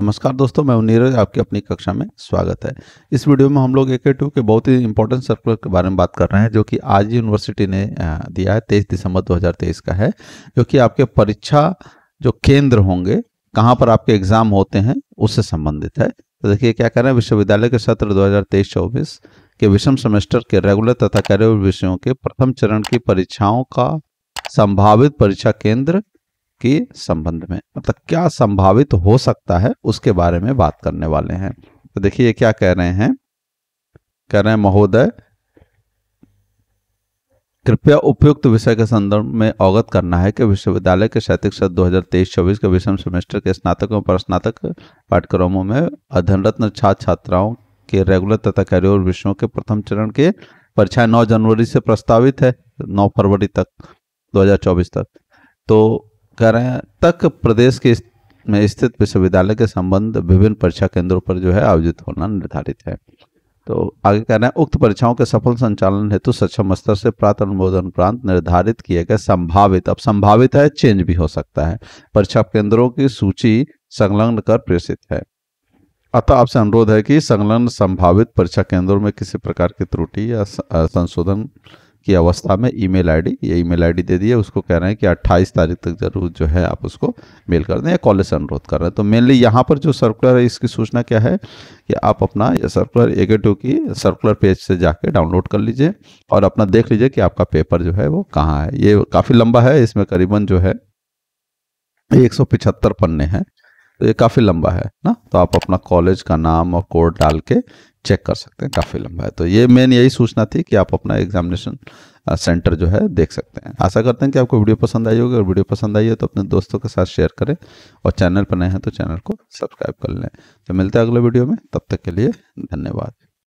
नमस्कार दोस्तों मैं नीरज आपकी अपनी कक्षा में स्वागत है इस वीडियो में हम लोग ए के टू के बहुत ही इंपॉर्टेंट सर्कुलर के बारे में बात कर रहे हैं जो कि आज यूनिवर्सिटी ने दिया है तेईस दिसंबर 2023 का है जो कि आपके परीक्षा जो केंद्र होंगे कहाँ पर आपके एग्जाम होते हैं उससे संबंधित है तो देखिए क्या करें विश्वविद्यालय के सत्र दो हजार के विषम सेमेस्टर के रेगुलर तथा कैरियर विषयों के प्रथम चरण की परीक्षाओं का संभावित परीक्षा केंद्र के संबंध में मतलब क्या संभावित हो सकता है उसके बारे में बात करने वाले हैं तो देखिए ये क्या कह रहे हैं कह रहे हैं महोदय कृपया उपयुक्त विषय के संदर्भ में अवगत करना है कि विश्वविद्यालय के शैतिक सत्र 2023-24 के विषम सेमेस्टर के स्नातक और स्नातक पाठ्यक्रमों में अध्ययनरत्न छात्र छात्राओं के रेगुलर तथा कैरियर विषयों के प्रथम चरण के परीक्षाएं 9 जनवरी से प्रस्तावित है 9 फरवरी तक 2024 तक तो कह रहे हैं तक प्रदेश के में स्थित विश्वविद्यालय के संबंध विभिन्न परीक्षा केंद्रों पर जो है आयोजित होना निर्धारित है तो आगे कह रहे हैं उक्त परीक्षाओं के सफल संचालन हेतु सक्षम स्तर से प्राप्त अनुमोदन उपरांत निर्धारित किए गए संभावित अब संभावित है चेंज भी हो सकता है परीक्षा केंद्रों की सूची संलग्न कर प्रेषित है अतः आपसे अनुरोध है कि संलग्न संभावित परीक्षा केंद्रों में किसी प्रकार की त्रुटि या संशोधन की अवस्था में ईमेल आईडी ये ईमेल आईडी दे दिए उसको कह रहे हैं कि 28 तारीख तक जरूर जो है आप उसको मेल कर दें या कॉलेज से अनुरोध कर रहे हैं तो मेनली यहाँ पर जो सर्कुलर है इसकी सूचना क्या है कि आप अपना सर्कुलर एगे टू की सर्कुलर पेज से जाके डाउनलोड कर लीजिए और अपना देख लीजिए कि आपका पेपर जो है वो कहाँ है ये काफ़ी लंबा है इसमें करीबन जो है एक सौ पिछहत्तर पन्ने हैं तो ये काफ़ी लंबा है ना तो आप अपना कॉलेज का नाम और कोड डाल के चेक कर सकते हैं काफ़ी लंबा है तो ये मेन यही सूचना थी कि आप अपना एग्जामिनेशन सेंटर जो है देख सकते हैं आशा करते हैं कि आपको वीडियो पसंद आई होगी और वीडियो पसंद आई हो तो अपने दोस्तों के साथ शेयर करें और चैनल पर नए हैं तो चैनल को सब्सक्राइब कर लें तो मिलते हैं अगले वीडियो में तब तक के लिए धन्यवाद